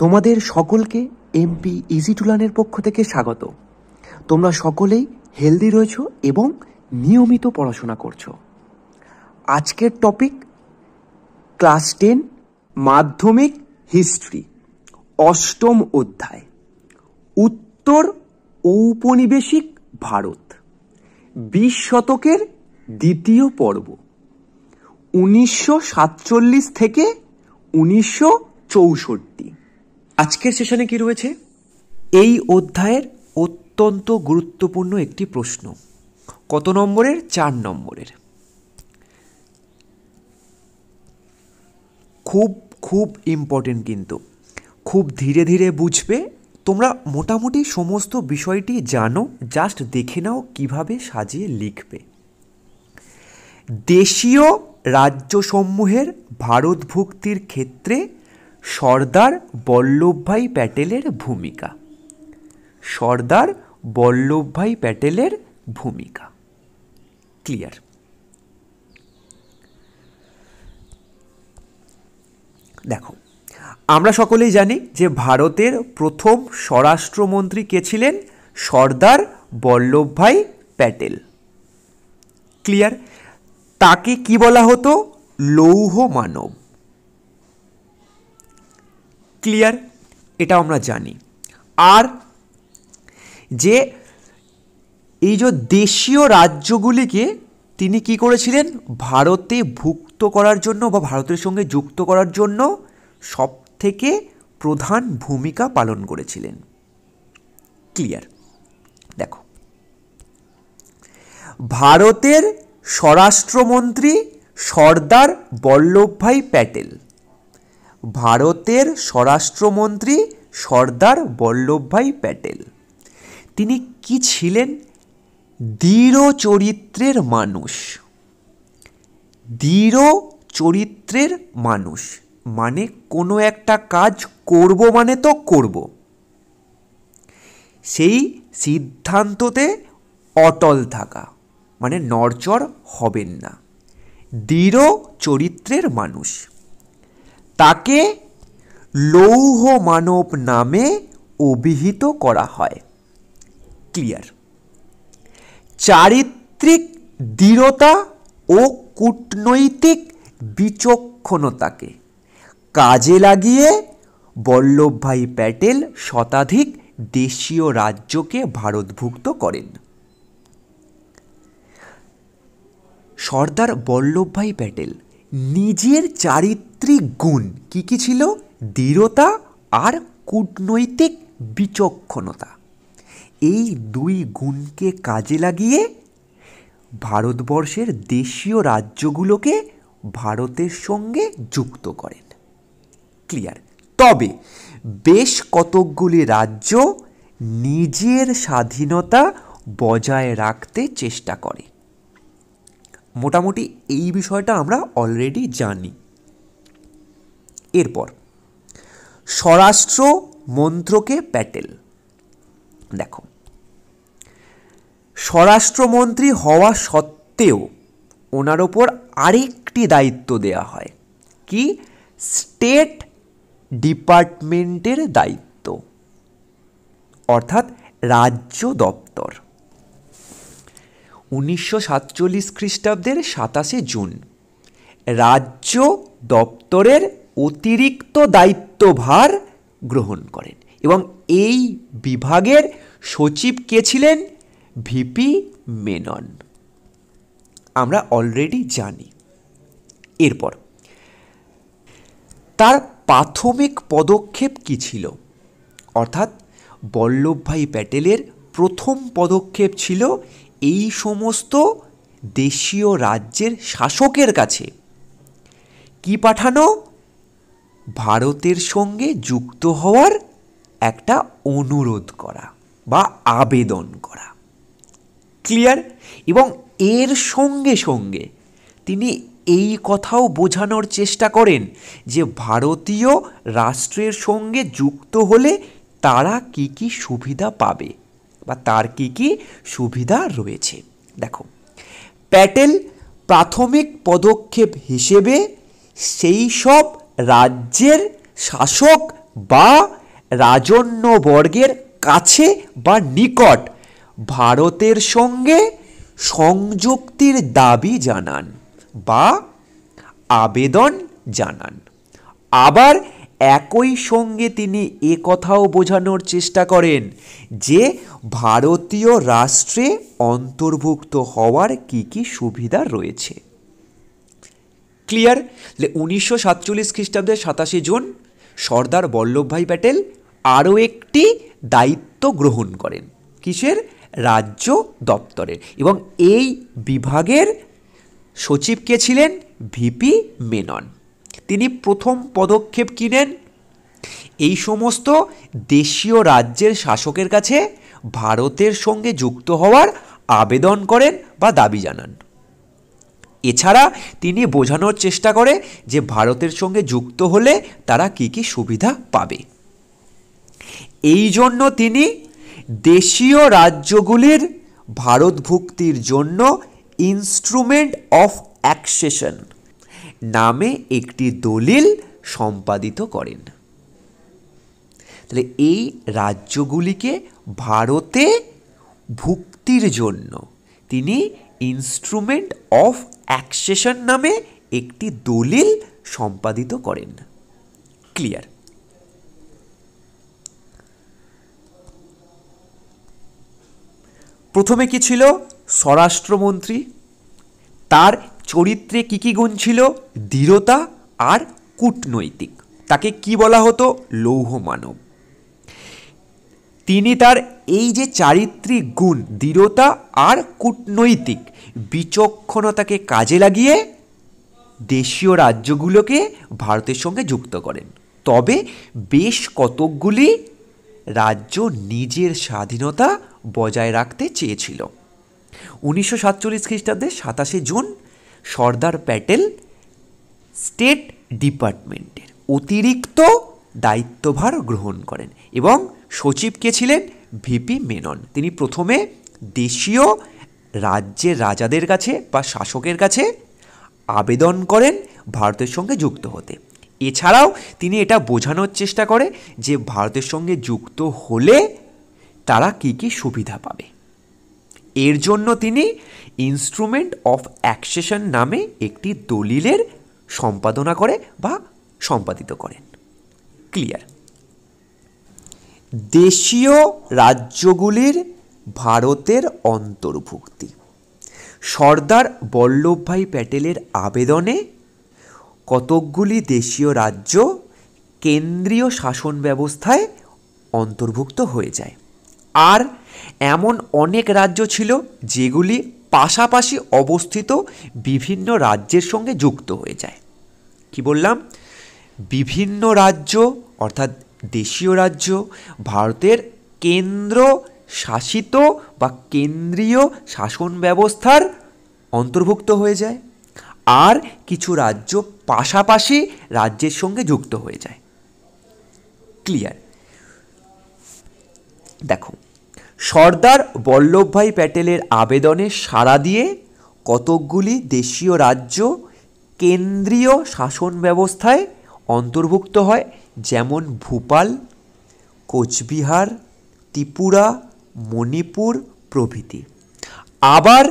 তোমাদের সকলকে MP easy টুলানের পক্ষ থেকে স্বাগত তোমরা সকলেই হেলদি রয়েছ এবং নিয়মিত পড়াশোনা করছো আজকের টপিক ক্লাস টেন মাধ্যমিক হিস্ট্রি অষ্টম অধ্যায় উত্তর ঔপনিবেশিক ভারত বিশ শতকের দ্বিতীয় পর্ব উনিশশো সাতচল্লিশ থেকে উনিশশো চৌষট্টি আজকের সেশনে কি রয়েছে এই অধ্যায়ের অত্যন্ত গুরুত্বপূর্ণ একটি প্রশ্ন কত নম্বরের চার নম্বরের খুব খুব ইম্পর্টেন্ট কিন্তু খুব ধীরে ধীরে বুঝবে তোমরা মোটামুটি সমস্ত বিষয়টি জানো জাস্ট দেখে নাও কিভাবে সাজিয়ে লিখবে দেশীয় রাজ্যসমূহের ভারতভুক্তির ক্ষেত্রে সর্দার বল্লভভাই প্যাটেলের ভূমিকা সর্দার বল্লভভাই প্যাটেলের ভূমিকা ক্লিয়ার দেখো আমরা সকলেই জানি যে ভারতের প্রথম স্বরাষ্ট্রমন্ত্রী কে ছিলেন সর্দার বল্লভভাই প্যাটেল ক্লিয়ার তাকে কি বলা হতো লৌহ মানব ক্লিয়ার এটাও আমরা জানি আর যে এই যে দেশীয় রাজ্যগুলিকে তিনি কি করেছিলেন ভারতে ভুক্ত করার জন্য বা ভারতের সঙ্গে যুক্ত করার জন্য সব থেকে প্রধান ভূমিকা পালন করেছিলেন ক্লিয়ার দেখো ভারতের স্বরাষ্ট্রমন্ত্রী সর্দার বল্লভভাই প্যাটেল ভারতের স্বরাষ্ট্রমন্ত্রী সর্দার বল্লভভাই প্যাটেল তিনি কি ছিলেন দৃঢ় চরিত্রের মানুষ দৃঢ় চরিত্রের মানুষ মানে কোনো একটা কাজ করব মানে তো করব সেই সিদ্ধান্ততে অটল থাকা মানে নড়চড় হবেন না দৃঢ় চরিত্রের মানুষ তাকে লৌহ মানব নামে অভিহিত করা হয় ক্লিয়ার চারিত্রিক দৃঢ়তা ও কূটনৈতিক বিচক্ষণতাকে কাজে লাগিয়ে বল্লভভাই প্যাটেল শতাধিক দেশীয় রাজ্যকে ভারতভুক্ত করেন সর্দার বল্লভভাই প্যাটেল নিজের চারিত্রিক গুণ কী কী ছিল দৃঢ়তা আর কূটনৈতিক বিচক্ষণতা এই দুই গুণকে কাজে লাগিয়ে ভারতবর্ষের দেশীয় রাজ্যগুলোকে ভারতের সঙ্গে যুক্ত করেন ক্লিয়ার তবে বেশ কতকগুলি রাজ্য নিজের স্বাধীনতা বজায় রাখতে চেষ্টা করে মোটামুটি এই বিষয়টা আমরা অলরেডি জানি এরপর স্বরাষ্ট্র মন্ত্রকে প্যাটেল দেখো স্বরাষ্ট্রমন্ত্রী হওয়া সত্ত্বেও ওনার ওপর আরেকটি দায়িত্ব দেয়া হয় কি স্টেট ডিপার্টমেন্টের দায়িত্ব অর্থাৎ রাজ্য দপ্তর উনিশশো সাতচল্লিশ খ্রিস্টাব্দের সাতাশে জুন রাজ্য দপ্তরের অতিরিক্ত দায়িত্বভার গ্রহণ করেন এবং এই বিভাগের সচিব কে ছিলেন ভিপি মেনন আমরা অলরেডি জানি এরপর তার প্রাথমিক পদক্ষেপ কি ছিল অর্থাৎ বল্লভভাই প্যাটেলের প্রথম পদক্ষেপ ছিল এই সমস্ত দেশীয় রাজ্যের শাসকের কাছে কি পাঠানো ভারতের সঙ্গে যুক্ত হওয়ার একটা অনুরোধ করা বা আবেদন করা ক্লিয়ার এবং এর সঙ্গে সঙ্গে তিনি এই কথাও বোঝানোর চেষ্টা করেন যে ভারতীয় রাষ্ট্রের সঙ্গে যুক্ত হলে তারা কি কি সুবিধা পাবে বা তার কি কি সুবিধা রয়েছে দেখো প্যাটেল প্রাথমিক পদক্ষেপ হিসেবে সেই সব রাজ্যের শাসক বা রাজন্যবর্গের কাছে বা নিকট ভারতের সঙ্গে সংযুক্তির দাবি জানান বা আবেদন জানান আবার একই সঙ্গে তিনি এ কথাও বোঝানোর চেষ্টা করেন যে ভারতীয় রাষ্ট্রে অন্তর্ভুক্ত হওয়ার কি কি সুবিধা রয়েছে ক্লিয়ার উনিশশো সাতচল্লিশ খ্রিস্টাব্দে সাতাশে জুন সর্দার বল্লভভাই প্যাটেল আরও একটি দায়িত্ব গ্রহণ করেন কিসের রাজ্য দপ্তরের এবং এই বিভাগের সচিব কে ছিলেন ভিপি মেনন তিনি প্রথম পদক্ষেপ কী নেন এই সমস্ত দেশীয় রাজ্যের শাসকের কাছে ভারতের সঙ্গে যুক্ত হওয়ার আবেদন করেন বা দাবি জানান এছাড়া তিনি বোঝানোর চেষ্টা করে যে ভারতের সঙ্গে যুক্ত হলে তারা কি কি সুবিধা পাবে এই জন্য তিনি দেশীয় রাজ্যগুলির ভারত ভুক্তির জন্য ইনস্ট্রুমেন্ট অফ অ্যাকসেশন নামে একটি দলিল সম্পাদিত করেন তাহলে এই রাজ্যগুলিকে ভারতে ভুক্তির জন্য তিনি ইনস্ট্রুমেন্ট অফ অ্যাকসেশন নামে একটি দলিল সম্পাদিত করেন ক্লিয়ার প্রথমে কি ছিল স্বরাষ্ট্রমন্ত্রী তার চরিত্রে কী কী গুণ ছিল দৃঢ়তা আর কূটনৈতিক তাকে কি বলা হতো লৌহ মানব তিনি তার এই যে চারিত্রিক গুণ দৃঢ়তা আর কূটনৈতিক বিচক্ষণতাকে কাজে লাগিয়ে দেশীয় রাজ্যগুলোকে ভারতের সঙ্গে যুক্ত করেন তবে বেশ কতকগুলি রাজ্য নিজের স্বাধীনতা বজায় রাখতে চেয়েছিল উনিশশো সাতচল্লিশ খ্রিস্টাব্দে সাতাশে জুন সর্দার প্যাটেল স্টেট ডিপার্টমেন্টের অতিরিক্ত দায়িত্বভার গ্রহণ করেন এবং সচিব কে ছিলেন ভিপি মেনন তিনি প্রথমে দেশীয় রাজ্যের রাজাদের কাছে বা শাসকের কাছে আবেদন করেন ভারতের সঙ্গে যুক্ত হতে এছাড়াও তিনি এটা বোঝানোর চেষ্টা করে যে ভারতের সঙ্গে যুক্ত হলে তারা কী কী সুবিধা পাবে এর জন্য তিনি ইনস্ট্রুমেন্ট অফ অ্যাকসেশন নামে একটি দলিলের সম্পাদনা করে বা সম্পাদিত করেন ক্লিয়ার দেশীয় রাজ্যগুলির ভারতের অন্তর্ভুক্তি সর্দার বল্লভভাই প্যাটেলের আবেদনে কতকগুলি দেশীয় রাজ্য কেন্দ্রীয় শাসন ব্যবস্থায় অন্তর্ভুক্ত হয়ে যায় আর এমন অনেক রাজ্য ছিল যেগুলি পাশাপাশি অবস্থিত বিভিন্ন রাজ্যের সঙ্গে যুক্ত হয়ে যায় কি বললাম বিভিন্ন রাজ্য অর্থাৎ দেশীয় রাজ্য ভারতের কেন্দ্র শাসিত বা কেন্দ্রীয় শাসন ব্যবস্থার অন্তর্ভুক্ত হয়ে যায় আর কিছু রাজ্য পাশাপাশি রাজ্যের সঙ্গে যুক্ত হয়ে যায় ক্লিয়ার দেখো সর্দার বল্লভভাই প্যাটেলের আবেদনে সাড়া দিয়ে কতকগুলি দেশীয় রাজ্য কেন্দ্রীয় শাসন ব্যবস্থায় অন্তর্ভুক্ত হয় যেমন ভূপাল কোচবিহার ত্রিপুরা মণিপুর প্রভৃতি আবার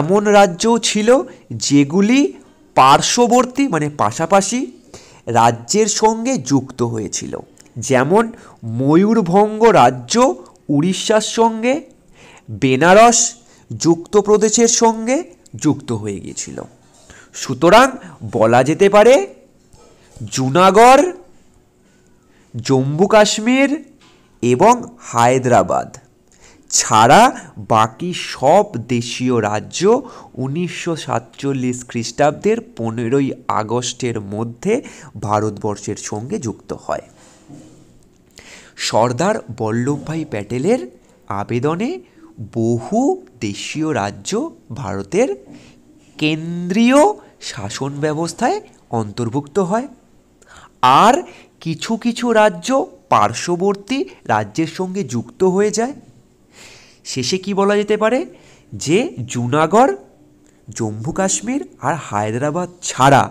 এমন রাজ্যও ছিল যেগুলি পার্শ্ববর্তী মানে পাশাপাশি রাজ্যের সঙ্গে যুক্ত হয়েছিল যেমন ময়ূরভঙ্গ রাজ্য উড়িষ্যার সঙ্গে বেনারস যুক্ত প্রদেশের সঙ্গে যুক্ত হয়ে গিয়েছিল সুতরাং বলা যেতে পারে জুনাগড় জম্মু কাশ্মীর এবং হায়দ্রাবাদ ছাড়া বাকি সব দেশীয় রাজ্য উনিশশো সাতচল্লিশ খ্রিস্টাব্দের পনেরোই আগস্টের মধ্যে ভারতবর্ষের সঙ্গে যুক্ত হয় সর্দার বল্লভভাই প্যাটেলের আবেদনে বহু দেশীয় রাজ্য ভারতের কেন্দ্রীয় শাসন ব্যবস্থায় অন্তর্ভুক্ত হয় আর কিছু কিছু রাজ্য পার্শ্ববর্তী রাজ্যের সঙ্গে যুক্ত হয়ে যায় শেষে কি বলা যেতে পারে যে জুনাগড় জম্মু কাশ্মীর আর হায়দ্রাবাদ ছাড়া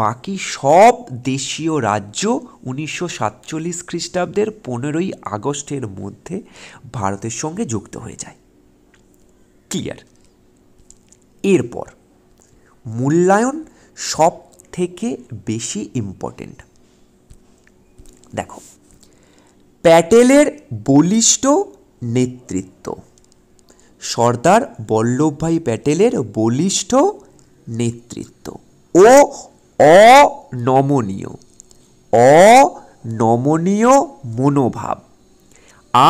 বাকি সব দেশীয় রাজ্য উনিশশো সাতচল্লিশ খ্রিস্টাব্দের পনেরোই আগস্টের মধ্যে ভারতের সঙ্গে যুক্ত হয়ে যায় ক্লিয়ার এরপর মূল্যায়ন সব থেকে বেশি ইম্পর্টেন্ট দেখো প্যাটেলের বলিষ্ঠ নেতৃত্ব সর্দার বল্লভভাই প্যাটেলের বলিষ্ঠ নেতৃত্ব ও অনমনীয় অনমনীয় মনোভাব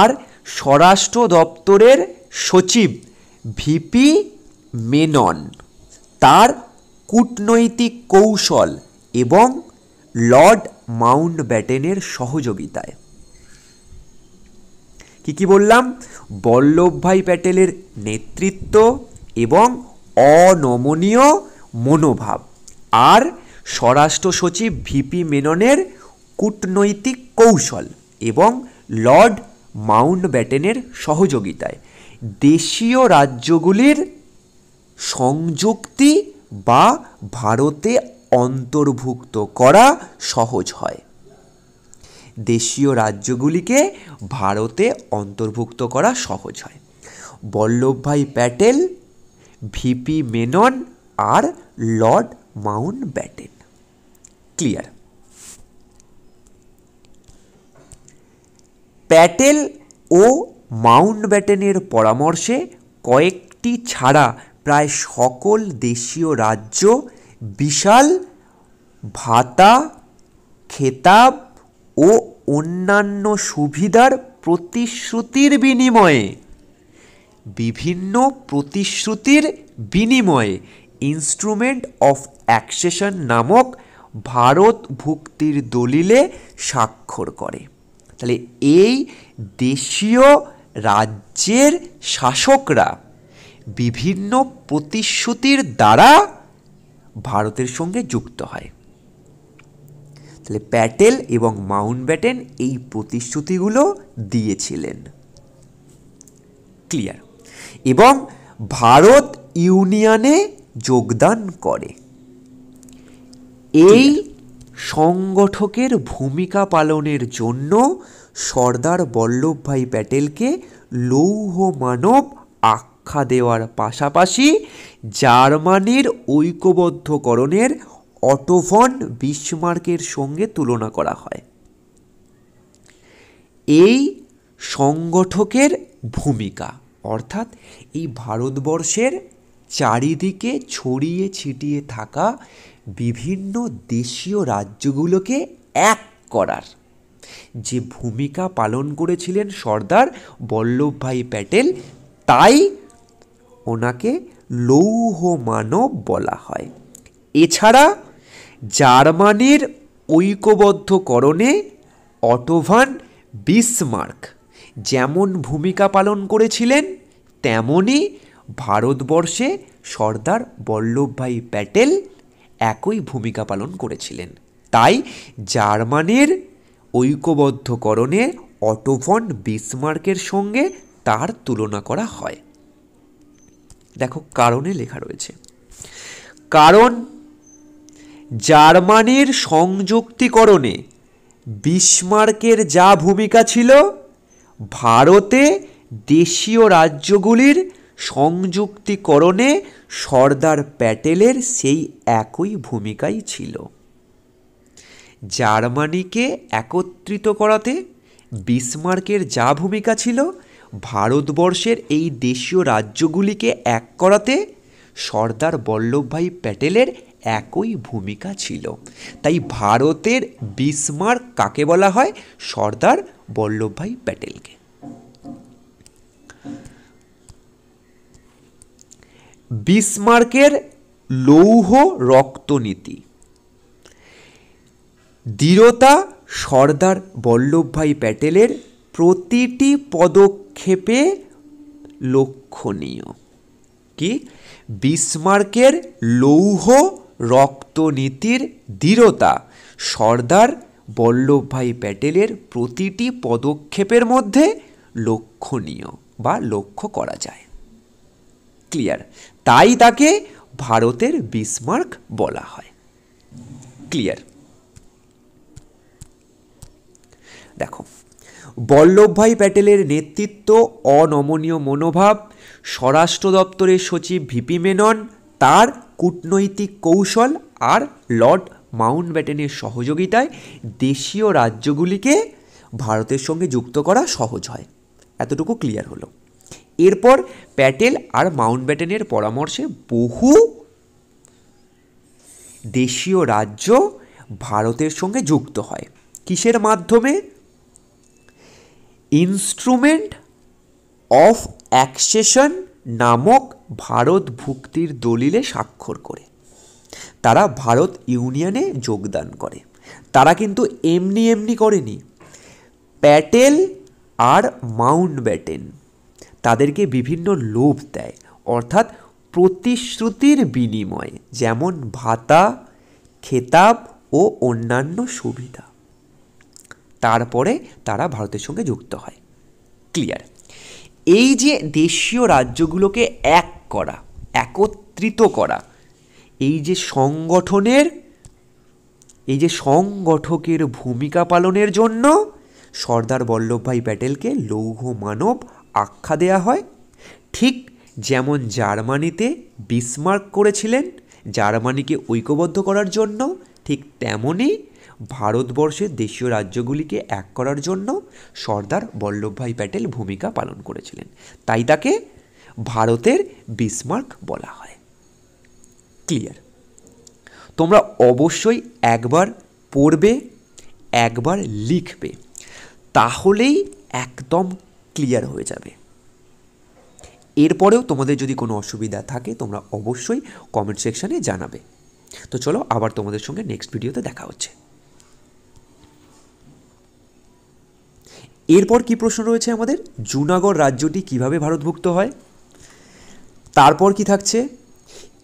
আর স্বরাষ্ট্র দপ্তরের সচিব ভিপি মেনন তার কূটনৈতিক কৌশল এবং লর্ড মাউন্ট ব্যাটেনের সহযোগিতায় কি কি বললাম বল্লভভাই প্যাটেলের নেতৃত্ব এবং অনমনীয় মনোভাব আর স্বরাষ্ট্র সচিব ভিপি মেননের কূটনৈতিক কৌশল এবং লর্ড মাউন্ট ব্যাটেনের সহযোগিতায় দেশীয় রাজ্যগুলির সংযুক্তি বা ভারতে অন্তর্ভুক্ত করা সহজ হয় দেশীয় রাজ্যগুলিকে ভারতে অন্তর্ভুক্ত করা সহজ হয় Vallabhbhai Patel V P Menon lord Mountbatten clear Patel ও মাউন্ট ব্যাটেনের পরামর্শে কয়েকটি ছাড়া প্রায় সকল দেশীয় রাজ্য বিশাল ভাতা খেতাব ও অন্যান্য সুবিধার প্রতিশ্রুতির বিনিময়ে বিভিন্ন প্রতিশ্রুতির বিনিময়ে ইনস্ট্রুমেন্ট অফ অ্যাকসেশন নামক ভারত ভুক্তির দলিলে স্বাক্ষর করে তাহলে এই দেশীয় রাজ্যের শাসকরা বিভিন্ন প্রতিশ্রুতির দ্বারা ভারতের সঙ্গে যুক্ত হয় তাহলে প্যাটেল এবং মাউন্ট ব্যাটেন এই প্রতিশ্রুতিগুলো দিয়েছিলেন ক্লিয়ার এবং ভারত ইউনিয়নে যোগদান করে এই সংগঠকের ভূমিকা পালনের জন্য সর্দার বল্লভভাই প্যাটেলকে লৌহ মানব আখ্যা দেওয়ার পাশাপাশি জার্মানির ঐক্যবদ্ধকরণের অটোভন বিশ্বমার্কের সঙ্গে তুলনা করা হয় এই সংগঠকের ভূমিকা অর্থাৎ এই ভারতবর্ষের চারিদিকে ছড়িয়ে ছিটিয়ে থাকা বিভিন্ন দেশীয় রাজ্যগুলোকে এক করার যে ভূমিকা পালন করেছিলেন সর্দার বল্লভভাই প্যাটেল তাই ওনাকে লৌহ মানব বলা হয় এছাড়া জার্মানির ঐক্যবদ্ধকরণে অটোভান বিসমার্ক যেমন ভূমিকা পালন করেছিলেন তেমনই ভারতবর্ষে সর্দার বল্লভভাই প্যাটেল একই ভূমিকা পালন করেছিলেন তাই জার্মানির ঐক্যবদ্ধকরণে অটোভন বিসমার্কের সঙ্গে তার তুলনা করা হয় দেখো কারণে লেখা রয়েছে কারণ জার্মানির সংযুক্তিকরণে বিসমার্কের যা ভূমিকা ছিল ভারতে দেশীয় রাজ্যগুলির সংযুক্তিকরণে সর্দার প্যাটেলের সেই একই ভূমিকাই ছিল জার্মানিকে একত্রিত করাতে বিসমার্কের যা ভূমিকা ছিল ভারতবর্ষের এই দেশীয় রাজ্যগুলিকে এক করাতে সর্দার বল্লভভাই প্যাটেলের একই ভূমিকা ছিল তাই ভারতের বিসমার্ক কাকে বলা হয় সর্দার বল্লভভাই প্যাটেলকে বিসমার্কের লৌহ রক্তনীতি দৃঢ়তা সর্দার বল্লভভাই প্যাটেলের প্রতিটি পদক্ষেপে লক্ষণীয় কি বিসমার্কের লৌহ রক্তনীতির দৃঢ়তা সর্দার বল্লভভাই প্যাটেলের প্রতিটি পদক্ষেপের মধ্যে লক্ষণীয় বা লক্ষ্য করা যায় ক্লিয়ার তাই তাকে ভারতের বিসমার্ক বলা হয় ক্লিয়ার দেখো বল্লভভাই প্যাটেলের নেতৃত্ব অনমনীয় মনোভাব স্বরাষ্ট্র দপ্তরের সচিব ভিপি মেনন তার কূটনৈতিক কৌশল আর লর্ড মাউন্টব্যাটেনের সহযোগিতায় দেশীয় রাজ্যগুলিকে ভারতের সঙ্গে যুক্ত করা সহজ হয় এতটুকু ক্লিয়ার হলো এরপর প্যাটেল আর মাউন্টব্যাটেনের পরামর্শে বহু দেশীয় রাজ্য ভারতের সঙ্গে যুক্ত হয় কিসের মাধ্যমে ইনস্ট্রুমেন্ট অফ অ্যাক্সেশন নামক ভারত ভুক্তির দলিলে স্বাক্ষর করে তারা ভারত ইউনিয়নে যোগদান করে তারা কিন্তু এমনি এমনি করেনি প্যাটেল আর মাউন্ট ব্যাটেন তাদেরকে বিভিন্ন লোভ দেয় অর্থাৎ প্রতিশ্রুতির বিনিময়ে যেমন ভাতা খেতাব ও অন্যান্য সুবিধা তারপরে তারা ভারতের সঙ্গে যুক্ত হয় ক্লিয়ার এই যে দেশীয় রাজ্যগুলোকে এক করা একত্রিত করা এই যে সংগঠনের এই যে সংগঠকের ভূমিকা পালনের জন্য সর্দার বল্লভভাই প্যাটেলকে লৌহ মানব আখ্যা দেয়া হয় ঠিক যেমন জার্মানিতে বিসমার্ক করেছিলেন জার্মানিকে ঐক্যবদ্ধ করার জন্য ঠিক তেমনই ভারতবর্ষের দেশীয় রাজ্যগুলিকে এক করার জন্য সর্দার বল্লভভাই প্যাটেল ভূমিকা পালন করেছিলেন তাই তাকে ভারতের বিসমার্ক বলা হয় ক্লিয়ার তোমরা অবশ্যই একবার পড়বে একবার লিখবে তাহলেই একদম ক্লিয়ার হয়ে যাবে এরপরেও তোমাদের যদি কোনো অসুবিধা থাকে তোমরা অবশ্যই কমেন্ট সেকশানে জানাবে তো চলো আবার তোমাদের সঙ্গে নেক্সট ভিডিওতে দেখা হচ্ছে এরপর কি প্রশ্ন রয়েছে আমাদের জুনাগড় রাজ্যটি কিভাবে ভারতভুক্ত হয় তারপর কি থাকছে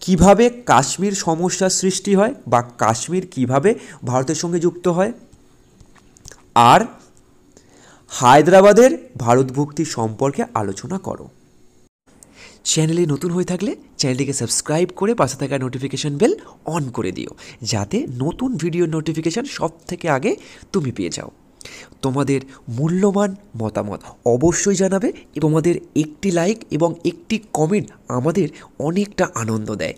কিভাবে কাশ্মীর সমস্যার সৃষ্টি হয় বা কাশ্মীর কিভাবে ভারতের সঙ্গে যুক্ত হয় আর হায়দ্রাবাদের ভারতভুক্তি সম্পর্কে আলোচনা করো চ্যানেলে নতুন হয়ে থাকলে চ্যানেলটিকে সাবস্ক্রাইব করে পাশে থাকা নোটিফিকেশান বেল অন করে দিও যাতে নতুন ভিডিও নোটিফিকেশান সব থেকে আগে তুমি পেয়ে যাও তোমাদের মূল্যবান মতামত অবশ্যই জানাবে তোমাদের একটি লাইক এবং একটি কমেন্ট আমাদের অনেকটা আনন্দ দেয়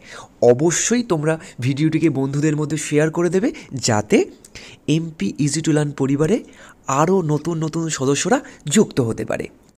অবশ্যই তোমরা ভিডিওটিকে বন্ধুদের মধ্যে শেয়ার করে দেবে যাতে এমপি ইজি টু লার্ন পরিবারে আরও নতুন নতুন সদস্যরা যুক্ত হতে পারে